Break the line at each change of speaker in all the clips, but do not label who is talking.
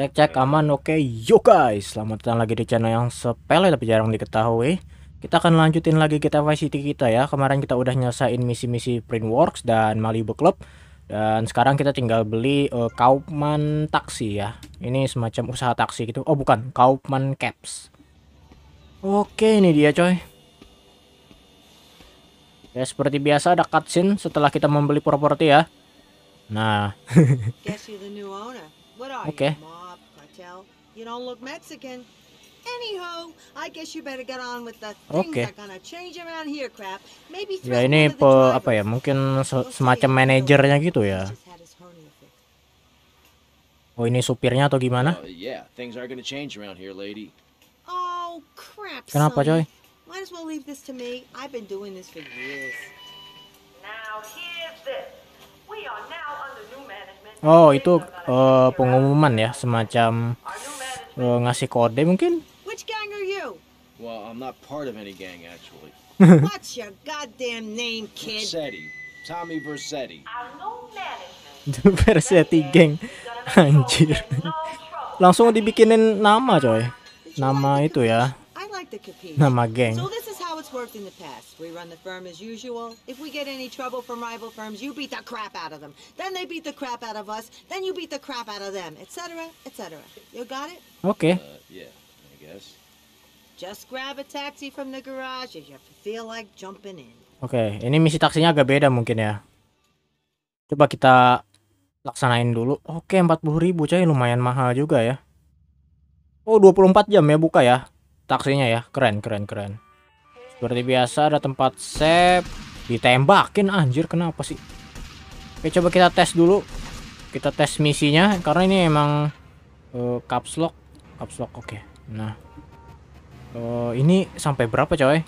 Cek cek aman oke okay. yo guys selamat datang lagi di channel yang sepele tapi jarang diketahui Kita akan lanjutin lagi kita Vice City kita ya kemarin kita udah nyelesain misi-misi Printworks dan Malibu Club Dan sekarang kita tinggal beli uh, eh, Kaufman Taksi ya Ini semacam usaha taksi gitu oh bukan Kaufman Caps Oke okay, ini dia coy Ya seperti biasa ada cutscene setelah kita membeli properti ya Nah Oke okay. You don't look Mexican. Anywho, I guess you better get on with the things okay. that gonna change around here, crap. Maybe ya ini pe, apa ya? Mungkin se semacam manajernya gitu ya. Oh, ini supirnya atau gimana? Uh, yeah, oh, Kenapa, coy? Oh, itu uh, pengumuman ya, semacam Lo eh, ngasih kode mungkin Which gang are you? Well, I'm not part of any gang actually. What's your goddamn name, kid? Versetti. Tommy Versetti. Versetti gang. Anjir. Langsung dibikinin nama, coy. Nama itu ya. Nama geng. So it's worked in the past. We run the firm as usual. If we get any trouble from rival firms, you beat the crap out of them. Then they beat the crap out of us. Then you beat the crap out of them, etc., etc. You got it? Okay. Uh, yeah, I guess. Just grab a taxi from the garage if you feel like jumping in. Oke, okay, ini misi taksinya agak beda mungkin ya. Coba kita laksanain dulu. Oke, okay, 40.000 coy, lumayan mahal juga ya. Oh, 24 jam ya buka ya taksinya ya. Keren, keren, keren. Seperti biasa ada tempat save. Ditembakin anjir kenapa sih? Oke coba kita tes dulu. Kita tes misinya karena ini emang uh, caps lock. Caps lock oke. Okay. Nah. Uh, ini sampai berapa coy?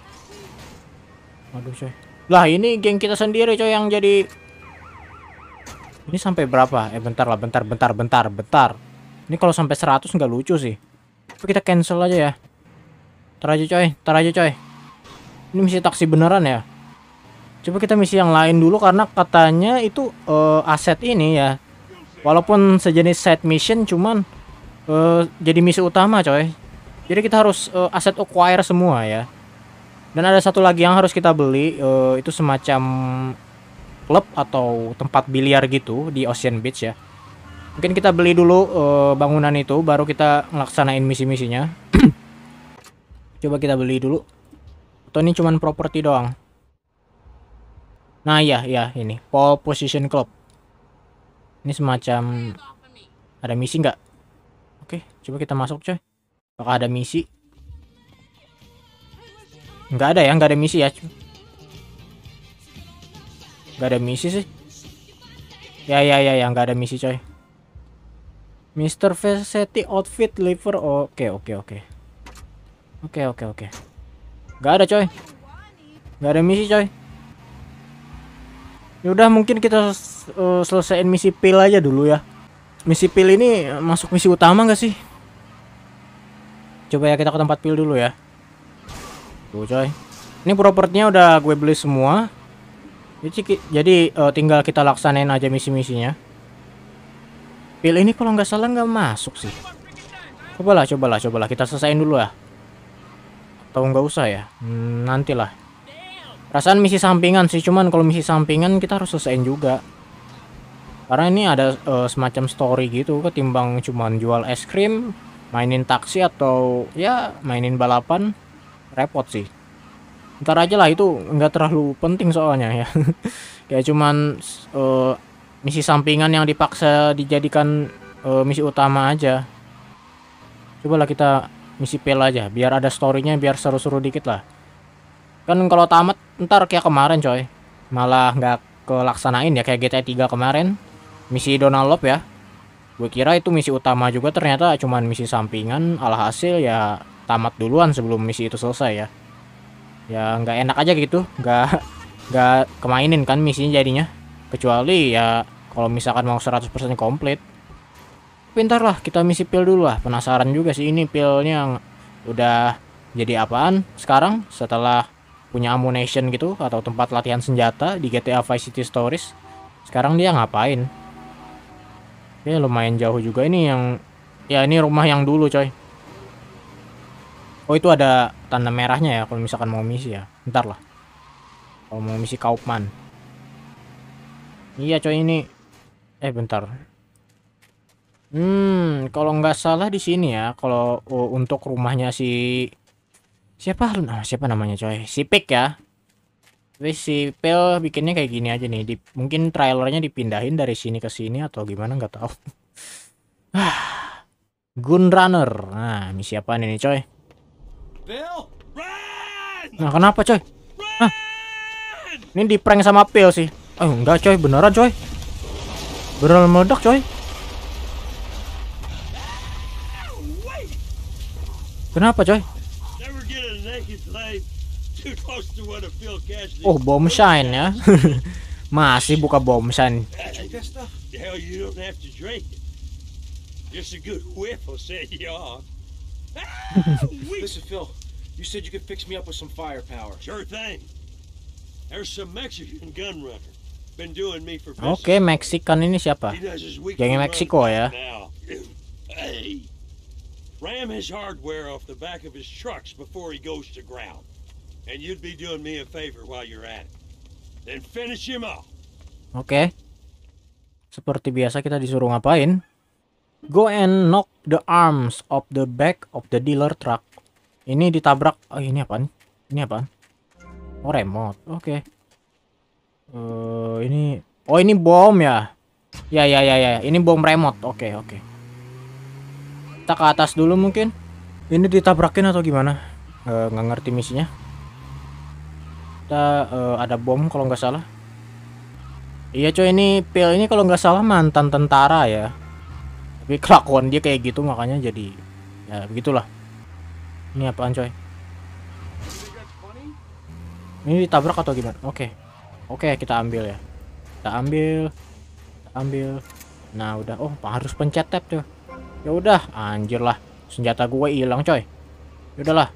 Aduh coy. Lah ini geng kita sendiri coy yang jadi Ini sampai berapa? Eh bentar lah bentar bentar bentar bentar Ini kalau sampai 100 nggak lucu sih Tapi kita cancel aja ya Ntar aja coy Ntar aja coy ini misi taksi beneran ya. Coba kita misi yang lain dulu karena katanya itu uh, aset ini ya. Walaupun sejenis side mission cuman uh, jadi misi utama coy. Jadi kita harus uh, aset acquire semua ya. Dan ada satu lagi yang harus kita beli uh, itu semacam klub atau tempat biliar gitu di Ocean Beach ya. Mungkin kita beli dulu uh, bangunan itu baru kita ngelaksanain misi-misinya. Coba kita beli dulu. Atau ini cuman properti doang? Nah, iya, iya, ini. Pole position club. Ini semacam... Ada misi nggak? Oke, coba kita masuk, coy. Apakah ada misi? Nggak ada ya, nggak ada misi ya. Nggak ada misi sih. Ya, ya, ya, ya, nggak ada misi, coy. Mr. Versetti outfit liver. Oke, oke, oke. Oke, oke, oke. Gak ada coy. Gak ada misi coy. Yaudah mungkin kita uh, selesaiin misi pil aja dulu ya. Misi pil ini masuk misi utama gak sih? Coba ya kita ke tempat pil dulu ya. Tuh coy. Ini propertinya udah gue beli semua. Jadi, jadi uh, tinggal kita laksanain aja misi-misinya. Pil ini kalau nggak salah nggak masuk sih. Cobalah, cobalah, cobalah. Kita selesaiin dulu ya atau nggak usah ya hmm, hmm, nantilah perasaan misi sampingan sih cuman kalau misi sampingan kita harus selesaiin juga karena ini ada uh, semacam story gitu ketimbang cuman jual es krim mainin taksi atau ya mainin balapan repot sih ntar aja lah itu nggak terlalu penting soalnya ya kayak cuman uh, misi sampingan yang dipaksa dijadikan uh, misi utama aja cobalah kita misi pel aja biar ada storynya biar seru-seru dikit lah kan kalau tamat ntar kayak kemarin coy malah nggak kelaksanain ya kayak GTA 3 kemarin misi Donald Lop ya gue kira itu misi utama juga ternyata cuman misi sampingan alhasil ya tamat duluan sebelum misi itu selesai ya ya nggak enak aja gitu nggak nggak kemainin kan misinya jadinya kecuali ya kalau misalkan mau 100% komplit pintar lah kita misi pil dulu lah penasaran juga sih ini pilnya yang udah jadi apaan sekarang setelah punya ammunition gitu atau tempat latihan senjata di GTA Vice City Stories sekarang dia ngapain ya lumayan jauh juga ini yang ya ini rumah yang dulu coy oh itu ada tanda merahnya ya kalau misalkan mau misi ya ntar lah kalau mau misi Kaufman iya coy ini eh bentar Hmm, kalau nggak salah di sini ya, kalau oh, untuk rumahnya si siapa Oh, siapa namanya coy? Si Pick ya. Tapi si Pel bikinnya kayak gini aja nih. Di, mungkin trailernya dipindahin dari sini ke sini atau gimana nggak tahu. Ah, Gun Runner. Nah, misi apa nih coy? Bill, run! Nah, kenapa coy? Hah? Ini di prank sama Pil sih. Oh, enggak coy, beneran coy. Beneran meledak coy. Kenapa coy? Oh bom shine ya? Masih buka bom shine. Oke, okay, Mexican ini siapa? Gengnya Meksiko ya ram his hardware off the back of his trucks before he goes to ground. And you'd be doing me a favor while you're at it. Then finish him off. Oke. Okay. Seperti biasa kita disuruh ngapain? Go and knock the arms of the back of the dealer truck. Ini ditabrak. Oh, ini apa nih? Ini apa? Oh, remote. Oke. Okay. Eh, Uh, ini Oh, ini bom ya. Ya ya ya ya. Ini bom remote. Oke, okay, oke. Okay kita ke atas dulu mungkin ini ditabrakin atau gimana eh, nggak ngerti misinya kita uh, ada bom kalau nggak salah iya coy ini pil ini kalau nggak salah mantan tentara ya tapi kelakuan dia kayak gitu makanya jadi ya begitulah ini apaan coy ini ditabrak atau gimana oke okay. oke okay, kita ambil ya kita ambil kita ambil nah udah oh harus pencet tab tuh Ya udah, anjir lah. Senjata gue hilang, coy. Ya udahlah.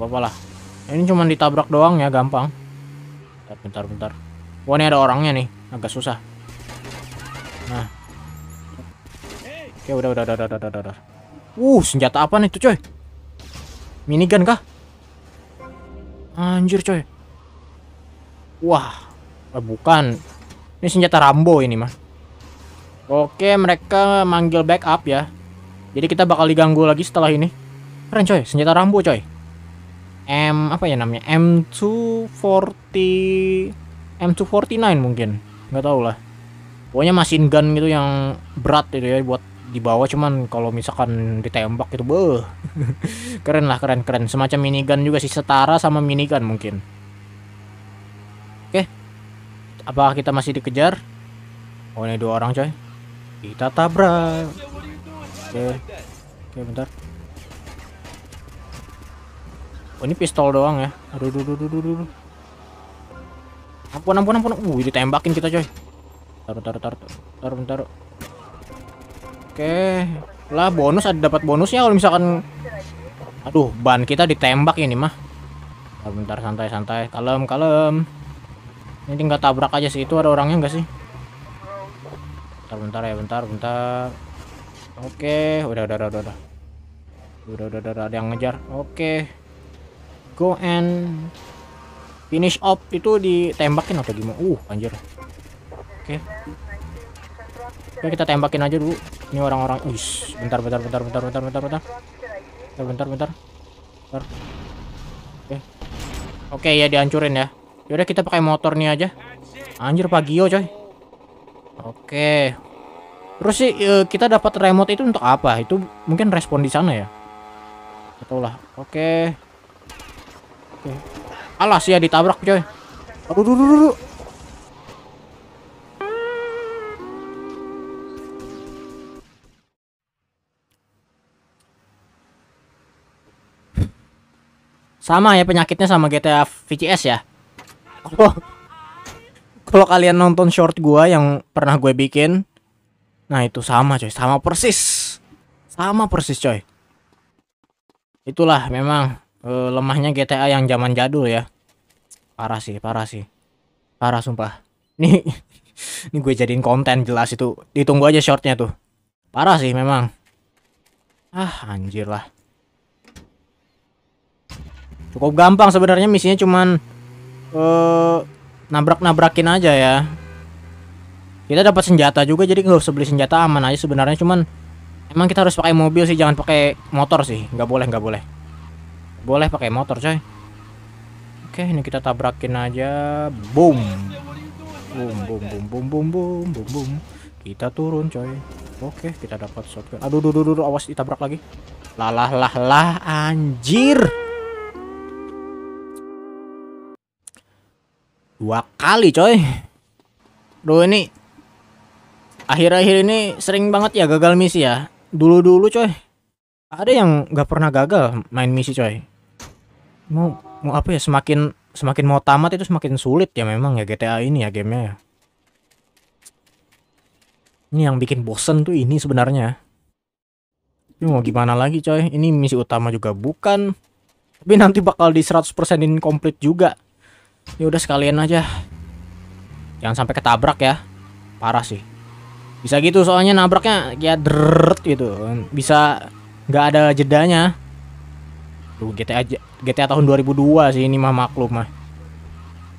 Gak apa lah. Ini cuma ditabrak doang ya, gampang. Bentar, bentar, bentar. Wah, ini ada orangnya nih. Agak susah. Nah. Oke, udah, udah, udah, udah, udah, udah, udah. Uh, senjata apa nih tuh, coy? Minigun kah? Anjir, coy. Wah. Eh, bukan. Ini senjata Rambo ini, mah. Oke, mereka manggil backup ya. Jadi kita bakal diganggu lagi setelah ini. Keren coy, senjata rambu coy. M apa ya namanya? M240 M249 mungkin. Enggak tahu lah. Pokoknya machine gun gitu yang berat itu ya buat dibawa cuman kalau misalkan ditembak itu beuh. keren lah, keren keren. Semacam minigun juga sih setara sama minigun mungkin. Oke. Apakah kita masih dikejar? Oh ini dua orang coy kita tabrak. Oke. Oke, bentar. Oh, ini pistol doang ya. Aduh, aduh, aduh, aduh, aduh. Ampun, ampun, ampun. Uh, ditembakin kita, coy. Taruh, taruh, taruh. Taruh, bentar. Oke. Lah, bonus ada dapat bonusnya kalau misalkan Aduh, ban kita ditembak ini mah. Bentar, bentar santai-santai. Kalem, kalem. Ini tinggal tabrak aja sih. Itu ada orangnya enggak sih? bentar bentar ya bentar bentar oke udah udah udah udah udah udah udah, udah, udah ada yang ngejar oke go and finish up itu ditembakin atau gimana uh anjir oke Oke kita tembakin aja dulu ini orang-orang is bentar bentar bentar bentar bentar bentar bentar bentar bentar bentar, bentar. oke oke ya dihancurin ya yaudah kita pakai motor nih aja anjir Pagio coy Oke. Terus sih eh, kita dapat remote itu untuk apa? Itu mungkin respon di sana ya. Betul lah. Oke. Oke. Alas ya ditabrak coy. Aduh, aduh, aduh, aduh. Sama ya penyakitnya sama GTA VCS ya. Oh. Kalau kalian nonton short gue yang pernah gue bikin, nah itu sama coy, sama persis. Sama persis coy. Itulah memang e, lemahnya GTA yang zaman jadul ya. Parah sih, parah sih. Parah sumpah. Nih ini gue jadiin konten jelas itu. Ditunggu aja shortnya tuh. Parah sih memang. Ah, anjir lah. Cukup gampang sebenarnya misinya cuman eh nabrak-nabrakin aja ya kita dapat senjata juga jadi nggak usah beli senjata aman aja sebenarnya cuman emang kita harus pakai mobil sih jangan pakai motor sih nggak boleh nggak boleh boleh pakai motor coy oke ini kita tabrakin aja boom boom boom boom boom boom boom boom, boom. kita turun coy oke kita dapat shotgun aduh aduh aduh awas ditabrak lagi lalah lah lah anjir Dua kali coy. Duh ini akhir-akhir ini sering banget ya gagal misi ya. Dulu-dulu coy. Ada yang nggak pernah gagal main misi coy. Mau mau apa ya semakin semakin mau tamat itu semakin sulit ya memang ya GTA ini ya gamenya ya. Ini yang bikin bosen tuh ini sebenarnya. Ini mau gimana lagi coy, ini misi utama juga bukan. Tapi nanti bakal di 100%in komplit juga ya udah sekalian aja. Jangan sampai ketabrak ya. Parah sih. Bisa gitu soalnya nabraknya ya deret gitu. Bisa nggak ada jedanya. Duh GTA GTA tahun 2002 sih ini mah maklum mah.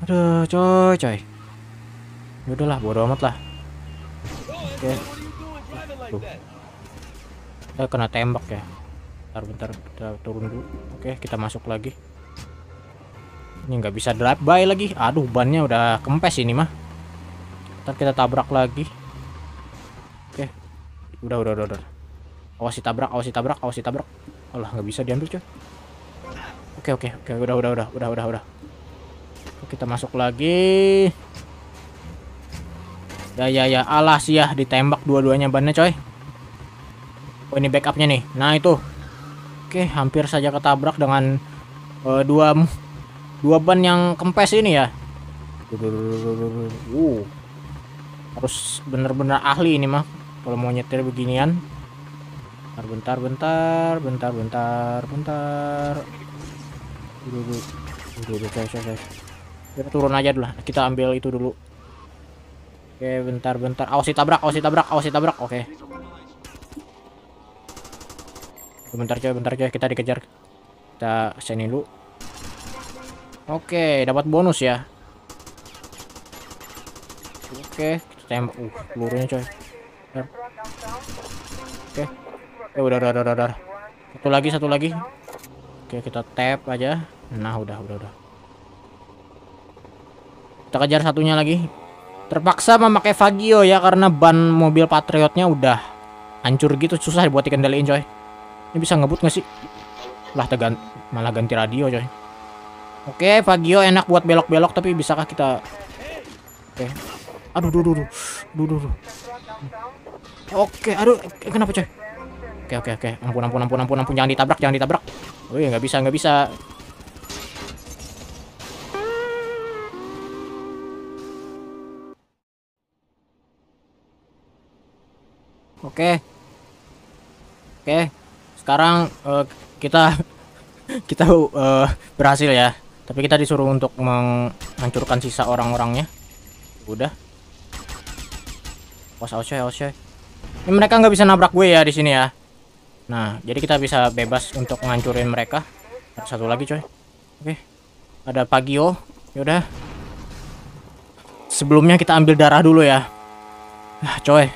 Aduh coy coy. Ya udahlah bodo amat lah. Oke. Okay. Kita eh, kena tembak ya. Bentar bentar kita turun dulu. Oke, okay, kita masuk lagi. Ini nggak bisa drive by lagi. Aduh, bannya udah kempes ini mah. Ntar kita tabrak lagi. Oke. Udah, udah, udah, udah. Awas tabrak awas tabrak awas tabrak Allah, nggak bisa diambil, cuy Oke, oke, oke. Udah, udah, udah, udah, udah, udah. Oke, kita masuk lagi. Ya, ya, ya. Alas ya, ditembak dua-duanya bannya, coy. Oh, ini backupnya nih. Nah, itu. Oke, hampir saja ketabrak dengan uh, dua dua ban yang kempes ini ya uh harus bener-bener ahli ini mah kalau mau nyetir beginian bentar bentar bentar bentar bentar dulu dulu kita turun aja dulu kita ambil itu dulu oke bentar bentar awas tabrak awas tabrak awas tabrak oke bentar coy bentar coy kita dikejar kita sini dulu Oke, dapat bonus ya. Oke, kita tembak. Uh, pelurunya coy. Bentar. Oke. Eh, udah, udah, udah, udah, udah. Satu lagi, satu lagi. Oke, kita tap aja. Nah, udah, udah, udah. Kita kejar satunya lagi. Terpaksa memakai Fagio ya karena ban mobil Patriotnya udah hancur gitu susah buat dikendaliin coy. Ini bisa ngebut gak sih? Lah tegan malah ganti radio coy. Oke, Fagio enak buat belok-belok tapi bisakah kita Oke. Aduh, aduh, aduh, aduh, aduh. Oke, okay, Oke, aduh, kenapa, coy? Oke, oke, oke. Ampun, ampun, ampun, ampun, ampun. Jangan ditabrak, jangan ditabrak. Wih, nggak bisa, nggak bisa. Oke. Oke. Sekarang uh, kita kita uh, berhasil ya. Tapi kita disuruh untuk menghancurkan sisa orang-orangnya. Udah. Awas, awas, awas. Ini mereka nggak bisa nabrak gue ya di sini ya. Nah, jadi kita bisa bebas untuk menghancurin mereka. satu lagi, coy. Oke. Ada Pagio. Ya udah, Sebelumnya kita ambil darah dulu ya. Ah, coy.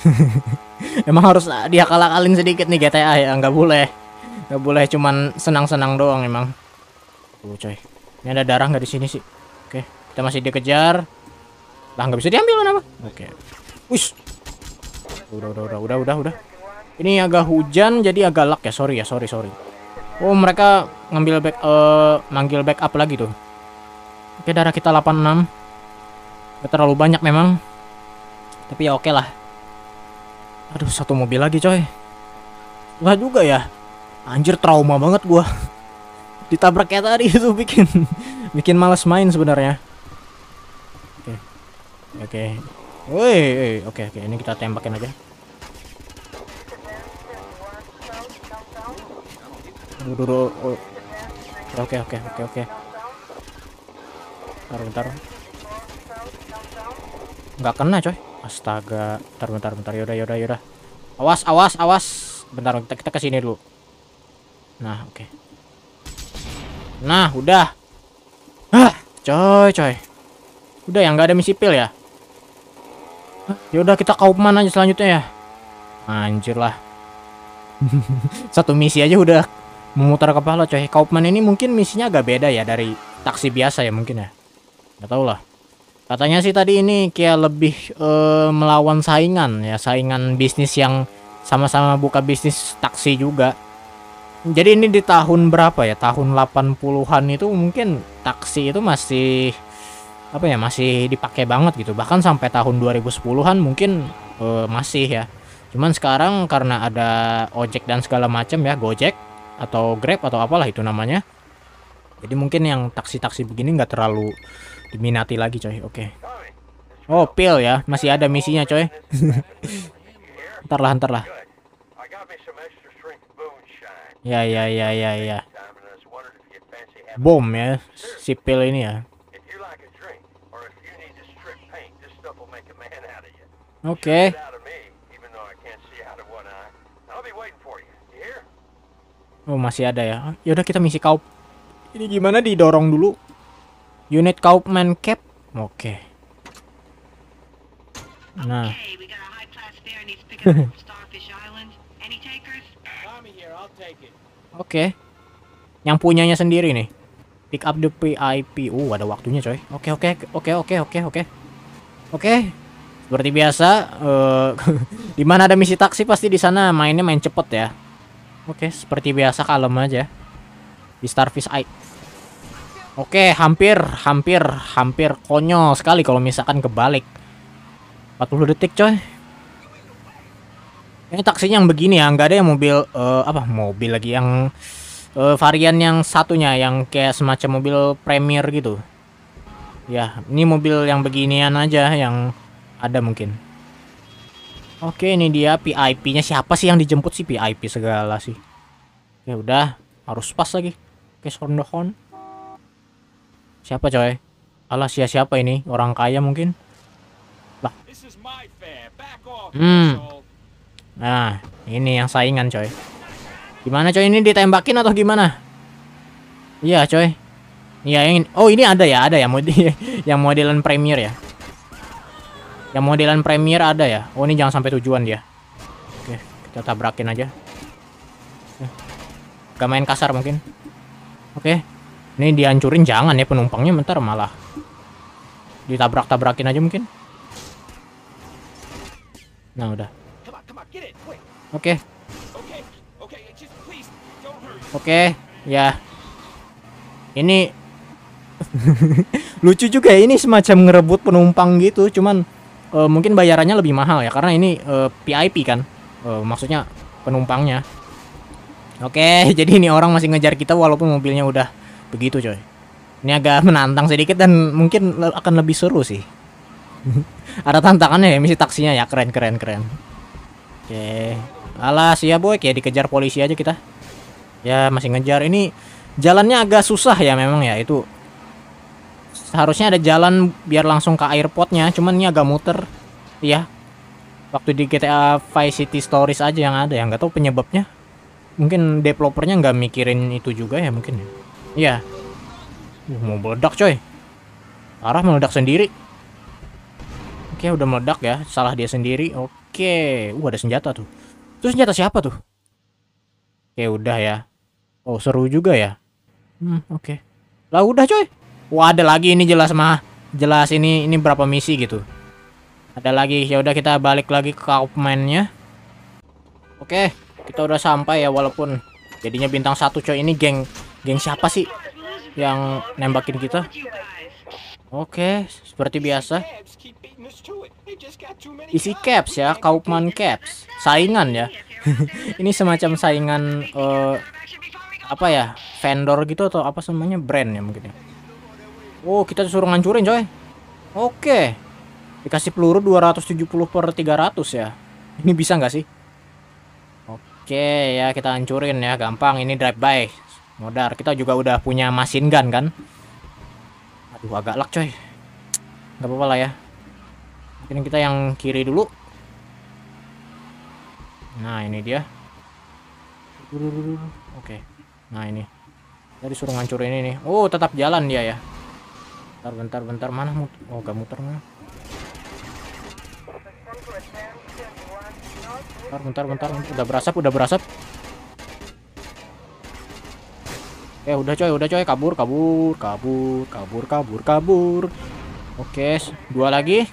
Emang harus ah, dia kalah kalin sedikit nih GTA ya, nggak boleh. Nggak boleh cuman senang-senang doang emang. Tuh, coy. Ini ada darah nggak di sini sih? Oke, kita masih dikejar. Lah nggak bisa diambil kenapa? Oke. Wis. Udah, udah, udah, udah, udah, udah. Ini agak hujan jadi agak lag ya. Sorry ya, sorry, sorry. Oh, mereka ngambil back uh, manggil backup lagi tuh. Oke, darah kita 86. Gak terlalu banyak memang. Tapi ya oke okay lah. Aduh, satu mobil lagi coy. Wah juga ya. Anjir trauma banget gua ditabrak kayak tadi itu bikin bikin malas main sebenarnya oke okay. oke okay. woi oke okay, oke okay. ini kita tembakin aja Dulu, oh, oh. oke oke oke oke taruh bentar nggak kena coy astaga bentar bentar bentar yaudah yaudah yaudah awas awas awas bentar kita kita kesini dulu nah oke okay. Nah, udah. Hah, coy, coy. Udah yang nggak ada misi pil ya? Ah, ya udah kita kaupman aja selanjutnya ya. Anjir lah. Satu misi aja udah memutar kepala coy. Kaupman ini mungkin misinya agak beda ya dari taksi biasa ya mungkin ya. Gak tau lah. Katanya sih tadi ini kayak lebih uh, melawan saingan ya, saingan bisnis yang sama-sama buka bisnis taksi juga. Jadi ini di tahun berapa ya? Tahun 80-an itu mungkin taksi itu masih apa ya masih dipakai banget gitu bahkan sampai tahun 2010-an mungkin uh, masih ya cuman sekarang karena ada ojek dan segala macam ya gojek atau grab atau apalah itu namanya jadi mungkin yang taksi-taksi begini nggak terlalu diminati lagi coy oke okay. oh pil ya masih ada misinya coy ntar lah ntar lah Ya ya ya ya ya. Bom ya, sipil ini ya. Oke. Okay. Oh masih ada ya. Yaudah kita misi kaup. Ini gimana didorong dulu? Unit kaupman cap. Oke. Okay. Nah. Oke. Okay. Yang punyanya sendiri nih. Pick up the PIP. Uh, ada waktunya, coy. Oke, okay, oke, okay, oke, okay, oke, oke, oke. Oke. Seperti biasa, uh, di mana ada misi taksi pasti di sana mainnya main cepet ya. Oke, seperti biasa kalem aja. Di Starfish Eye. Oke, hampir, hampir, hampir konyol sekali kalau misalkan kebalik. 40 detik, coy. Ini taksinya yang begini ya, nggak ada yang mobil uh, apa mobil lagi yang uh, varian yang satunya yang kayak semacam mobil Premier gitu. Ya, ini mobil yang beginian aja yang ada mungkin. Oke, ini dia PIP-nya. Siapa sih yang dijemput sih PIP segala sih? Ya udah, harus pas lagi. Oke, Sondohon. Siapa coy? Alah, sia siapa ini? Orang kaya mungkin. Lah. Hmm. Nah, ini yang saingan coy. Gimana coy ini ditembakin atau gimana? Iya coy. Iya yang ini. oh ini ada ya ada ya mod yang modelan premier ya. Yang modelan premier ada ya. Oh ini jangan sampai tujuan dia. Oke kita tabrakin aja. Oke. Gak main kasar mungkin. Oke. Ini dihancurin jangan ya penumpangnya bentar malah ditabrak-tabrakin aja mungkin. Nah udah. Oke. Oke, ya. Ini lucu juga ya, ini semacam ngerebut penumpang gitu, cuman uh, mungkin bayarannya lebih mahal ya karena ini uh, eh, PIP kan. Uh, maksudnya penumpangnya. Oke, jadi ini orang masih ngejar kita walaupun mobilnya udah begitu, coy. Ini agak menantang sedikit dan mungkin akan lebih seru sih. Ada tantangannya ya misi taksinya ya, keren keren keren. Oke. Okay. Alas ya boy, kayak dikejar polisi aja kita. Ya masih ngejar. Ini jalannya agak susah ya memang ya itu. Seharusnya ada jalan biar langsung ke airportnya. Cuman ini agak muter. Iya. Waktu di GTA Vice City Stories aja yang ada. Yang Gak tahu penyebabnya. Mungkin developernya nggak mikirin itu juga ya mungkin. Ya. Iya. Uh, mau meledak coy. Arah meledak sendiri. Oke udah meledak ya. Salah dia sendiri. Oke. Uh ada senjata tuh. Terus senjata siapa tuh? Oke ya udah ya. Oh seru juga ya. Hmm oke. Okay. Lah udah coy. Wah ada lagi ini jelas mah. Jelas ini ini berapa misi gitu. Ada lagi ya udah kita balik lagi ke Kaufman-nya. Oke kita udah sampai ya walaupun jadinya bintang satu coy ini geng geng siapa sih yang nembakin kita? Oke seperti biasa isi caps ya Kaufman caps saingan ya ini semacam saingan uh, apa ya vendor gitu atau apa semuanya brand ya mungkin ya. Oh kita disuruh ngancurin coy oke dikasih peluru 270 per 300 ya ini bisa nggak sih oke ya kita hancurin ya gampang ini drive by modar kita juga udah punya machine gun kan aduh agak lag coy nggak apa-apa lah ya ini kita yang kiri dulu nah ini dia oke nah ini dari suruh ngancur ini nih oh tetap jalan dia ya bentar bentar bentar mana mut oh gak muter mana bentar bentar bentar udah berasap udah berasap Eh udah coy, udah coy, kabur, kabur, kabur, kabur, kabur, kabur. Oke, dua lagi.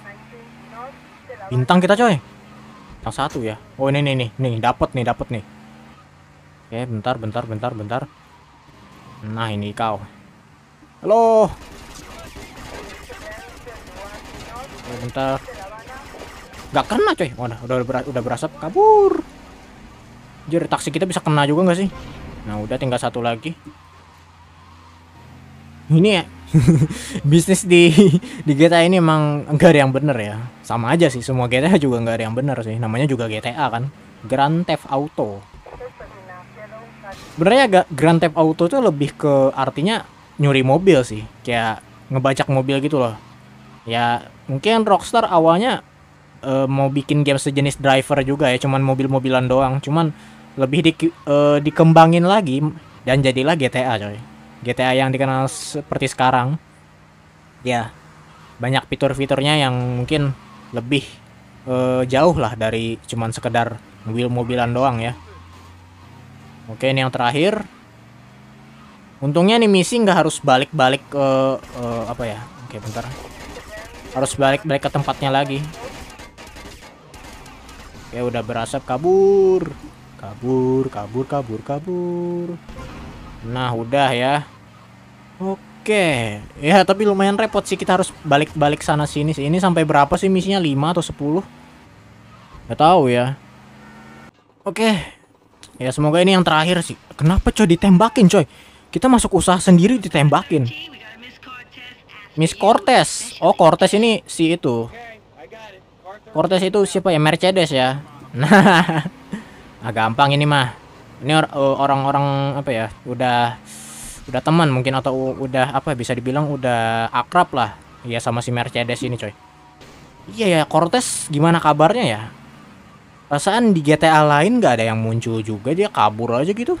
Bintang kita coy. Yang satu ya. Oh ini nih nih nih dapat nih dapat nih. Oke bentar bentar bentar bentar. Nah ini kau. Halo. oke, bentar. Gak kena coy. Oh udah ber udah berasap kabur. Jadi taksi kita bisa kena juga nggak sih? Nah udah tinggal satu lagi ini ya bisnis di di GTA ini emang enggak ada yang bener ya sama aja sih semua GTA juga enggak ada yang bener sih namanya juga GTA kan Grand Theft Auto sebenarnya agak Grand Theft Auto tuh lebih ke artinya nyuri mobil sih kayak ngebajak mobil gitu loh ya mungkin Rockstar awalnya uh, mau bikin game sejenis driver juga ya cuman mobil-mobilan doang cuman lebih di, uh, dikembangin lagi dan jadilah GTA coy GTA yang dikenal seperti sekarang ya banyak fitur-fiturnya yang mungkin lebih uh, jauh lah dari cuman sekedar mobil-mobilan doang ya oke ini yang terakhir untungnya nih misi nggak harus balik-balik ke uh, apa ya oke bentar harus balik-balik ke tempatnya lagi oke udah berasap kabur kabur kabur kabur kabur Nah, udah ya. Oke. Ya, tapi lumayan repot sih kita harus balik-balik sana sini sih. Ini sampai berapa sih misinya? 5 atau 10? Gak tahu ya. Oke. Ya, semoga ini yang terakhir sih. Kenapa coy ditembakin, coy? Kita masuk usaha sendiri ditembakin. Miss Cortez. Oh, Cortez ini si itu. Cortez itu siapa ya? Mercedes ya. Nah, nah gampang ini mah ini eh, orang-orang apa ya udah udah teman mungkin atau udah apa bisa dibilang udah akrab lah ya sama si Mercedes ini coy iya ya Cortez gimana kabarnya ya perasaan di GTA lain gak ada yang muncul juga dia kabur aja gitu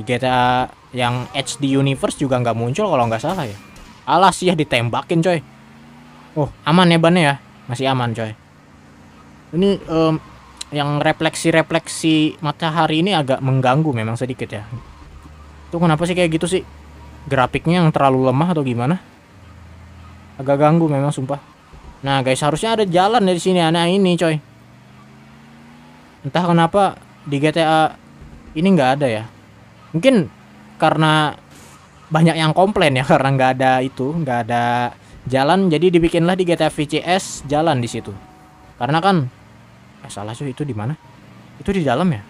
di GTA yang HD Universe juga nggak muncul kalau nggak salah ya alas sih ya ditembakin coy oh aman ya bannya ya masih aman coy ini um, yang refleksi-refleksi matahari ini agak mengganggu memang sedikit ya. Itu kenapa sih kayak gitu sih? Grafiknya yang terlalu lemah atau gimana? Agak ganggu memang sumpah. Nah, guys, harusnya ada jalan dari sini. anak ini coy. Entah kenapa di GTA ini nggak ada ya. Mungkin karena banyak yang komplain ya karena nggak ada itu, nggak ada jalan. Jadi dibikinlah di GTA VCS jalan di situ. Karena kan Eh salah cuy, itu di mana? Itu di dalam ya?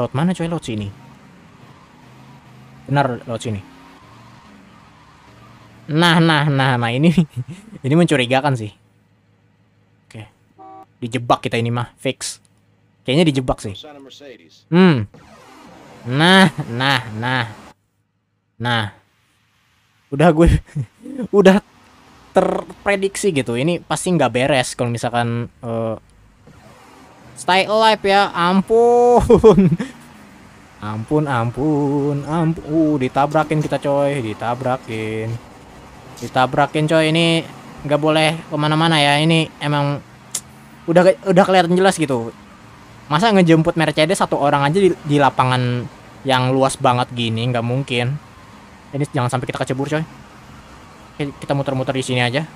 Laut mana cuy? Laut sini. Benar laut sini. Nah, nah, nah, nah ini ini mencurigakan sih. Oke. Dijebak kita ini mah, fix. Kayaknya dijebak sih. Hmm. Nah, nah, nah. Nah. Udah gue udah terprediksi gitu ini pasti nggak beres kalau misalkan uh, stay alive ya ampun ampun ampun ampun uh, ditabrakin kita coy ditabrakin ditabrakin coy ini nggak boleh kemana-mana ya ini emang udah udah kelihatan jelas gitu masa ngejemput Mercedes satu orang aja di, di lapangan yang luas banget gini nggak mungkin ini jangan sampai kita kecebur coy kita muter-muter di sini aja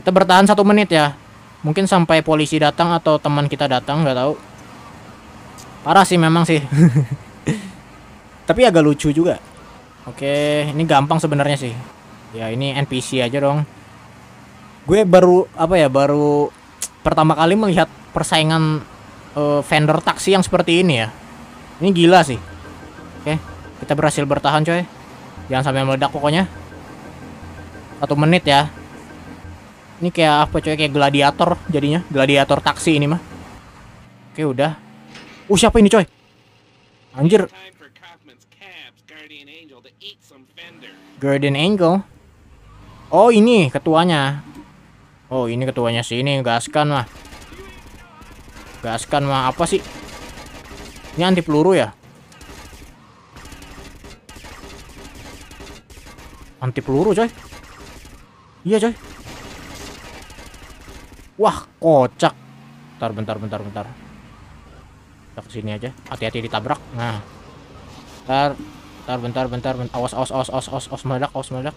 kita bertahan satu menit ya mungkin sampai polisi datang atau teman kita datang nggak tahu parah sih memang sih tapi agak lucu juga oke ini gampang sebenarnya sih ya ini NPC aja dong gue baru apa ya baru pertama kali melihat persaingan uh, vendor taksi yang seperti ini ya ini gila sih oke kita berhasil bertahan coy jangan sampai meledak pokoknya satu menit ya ini kayak apa coy kayak gladiator jadinya gladiator taksi ini mah oke udah uh siapa ini coy anjir Guardian Angel oh ini ketuanya oh ini ketuanya sih ini gaskan mah gaskan mah apa sih ini anti peluru ya anti peluru coy Iya coy. Wah kocak. Bentar bentar bentar bentar. Kita kesini aja. Hati-hati ditabrak. Nah. Bentar bentar bentar bentar. bentar. Awas awas awas awas awas awas meledak awas meledak.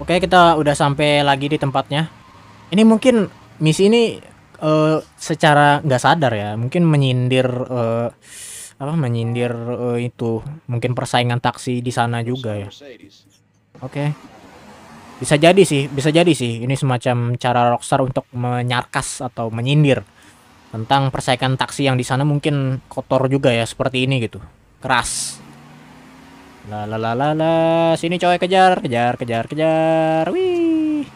Oke kita udah sampai lagi di tempatnya. Ini mungkin misi ini uh, secara nggak sadar ya mungkin menyindir uh, apa menyindir uh, itu mungkin persaingan taksi di sana juga ya oke okay. bisa jadi sih bisa jadi sih ini semacam cara Rockstar untuk menyarkas atau menyindir tentang persaingan taksi yang di sana mungkin kotor juga ya seperti ini gitu keras la sini coy kejar kejar kejar kejar wih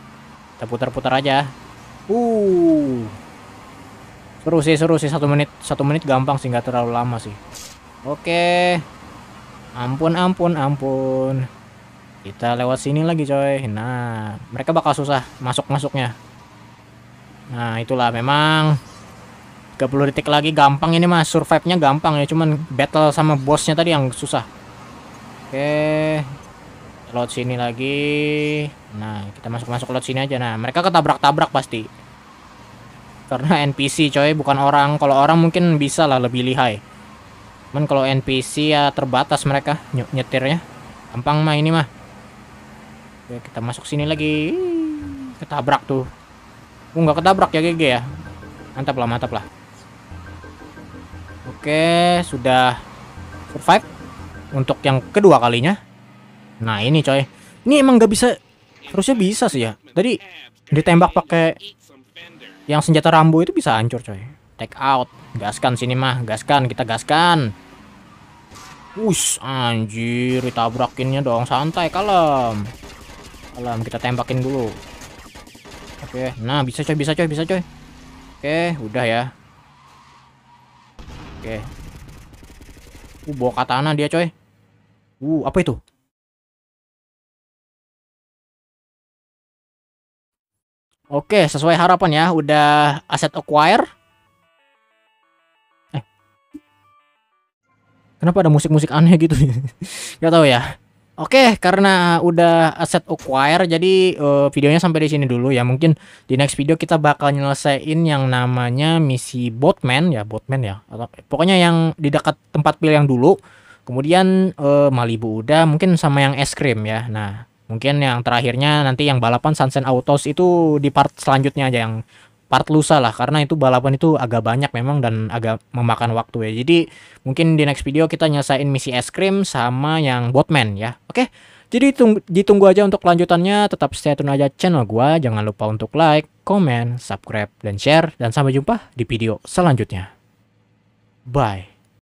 kita putar-putar aja uh seru sih seru sih satu menit satu menit gampang sih nggak terlalu lama sih oke ampun ampun ampun kita lewat sini lagi coy nah mereka bakal susah masuk masuknya nah itulah memang 30 detik lagi gampang ini mas survive nya gampang ya cuman battle sama bosnya tadi yang susah oke lewat sini lagi nah kita masuk masuk lewat sini aja nah mereka ketabrak tabrak pasti karena NPC coy bukan orang kalau orang mungkin bisa lah lebih lihai cuman kalau NPC ya terbatas mereka nyetirnya gampang mah ini mah Oke, kita masuk sini lagi ketabrak tuh uh, aku ketabrak ya GG ya mantap lah mantap lah Oke sudah survive untuk yang kedua kalinya nah ini coy ini emang gak bisa harusnya bisa sih ya tadi ditembak pakai yang senjata Rambo itu bisa hancur coy take out gaskan sini mah gaskan kita gaskan us anjir, ditabrakinnya dong, santai, kalem. Kalem, kita tembakin dulu. Oke, nah bisa coy, bisa coy, bisa coy. Oke, udah ya. Oke. Uh, bawa katana dia coy. Uh, apa itu? Oke, sesuai harapan ya, udah aset acquire. Eh. Kenapa ada musik-musik aneh gitu? Gak tau ya. Oke, karena udah aset acquire, jadi uh, videonya sampai di sini dulu ya. Mungkin di next video kita bakal nyelesain yang namanya misi Botman ya, Botman ya. Atau, eh, pokoknya yang di dekat tempat pil yang dulu. Kemudian uh, Malibu udah, mungkin sama yang es krim ya. Nah, Mungkin yang terakhirnya nanti yang balapan Sunset Autos itu di part selanjutnya aja yang part lusa lah karena itu balapan itu agak banyak memang dan agak memakan waktu ya. Jadi mungkin di next video kita nyelesain misi es krim sama yang botman ya. Oke. Jadi tunggu, ditunggu aja untuk kelanjutannya. Tetap stay tune aja channel gua. Jangan lupa untuk like, comment, subscribe dan share dan sampai jumpa di video selanjutnya. Bye.